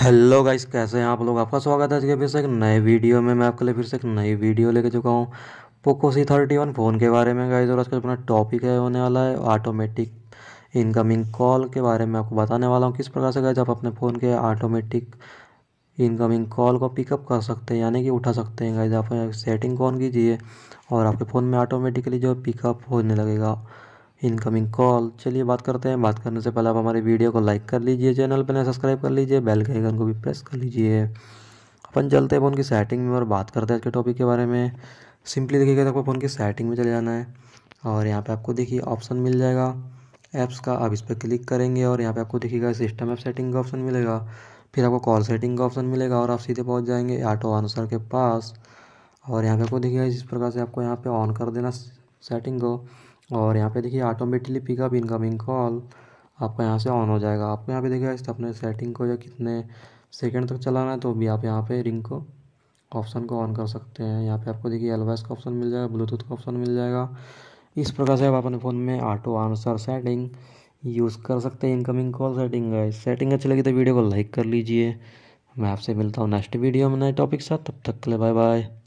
hello guys कैसे हैं आप लोग आपका स्वागत है आज के फिर से एक नए वीडियो में मैं आपके लिए फिर से एक नई वीडियो लेके चुका हूँ Poco C thirty one phone के बारे में गाइस और आज का अपना टॉपिक है होने वाला है ऑटोमेटिक इनकमिंग कॉल के बारे में आपको बताने वाला हूँ किस प्रकार से गाइस आप अपने फ़ोन के ऑटोमेटिक इनकमिंग कॉल को पिकअप कर सकते हैं यानी कि उठा सकते हैं गाइज आप सेटिंग ऑन कीजिए और आपके फ़ोन में ऑटोमेटिकली जो पिकअप होने लगेगा इनकमिंग कॉल चलिए बात करते हैं बात करने से पहले आप हमारे वीडियो को लाइक कर लीजिए चैनल पर सब्सक्राइब कर लीजिए बेल के आइकन को भी प्रेस कर लीजिए अपन चलते हैं फ़ोन की सेटिंग में और बात करते हैं इसके टॉपिक के बारे में सिंपली देखिएगा तो आपको फ़ोन की सेटिंग में चले जाना है और यहाँ पे आपको देखिए ऑप्शन मिल जाएगा ऐप्स का आप इस पर क्लिक करेंगे और यहाँ पे आपको देखिएगा सिस्टम ऐप सेटिंग का ऑप्शन मिलेगा फिर आपको कॉल सेटिंग का ऑप्शन मिलेगा और आप सीधे पहुँच जाएंगे ऑटो आंसर के पास और यहाँ पे आपको देखिएगा इस प्रकार से आपको यहाँ पे ऑन कर देना सेटिंग को और यहाँ पे देखिए ऑटोमेटिकली पिकअप इनकमिंग कॉल आपका यहाँ से ऑन हो जाएगा आपको यहाँ पे देखिए इस अपने सेटिंग को या कितने सेकंड तक चलाना है तो भी आप यहाँ पे रिंग को ऑप्शन को ऑन कर सकते हैं यहाँ पे आपको देखिए एलवाइस का ऑप्शन मिल जाएगा ब्लूटूथ का ऑप्शन मिल जाएगा इस प्रकार से आप अपने फ़ोन में ऑटो आंसर सेटिंग यूज़ कर सकते हैं इनकमिंग कॉल सेटिंग है सेटिंग अच्छी लगी तो वीडियो को लाइक कर लीजिए मैं आपसे मिलता हूँ नेक्स्ट वीडियो में नए टॉपिक साथ तब तक के लिए बाय बाय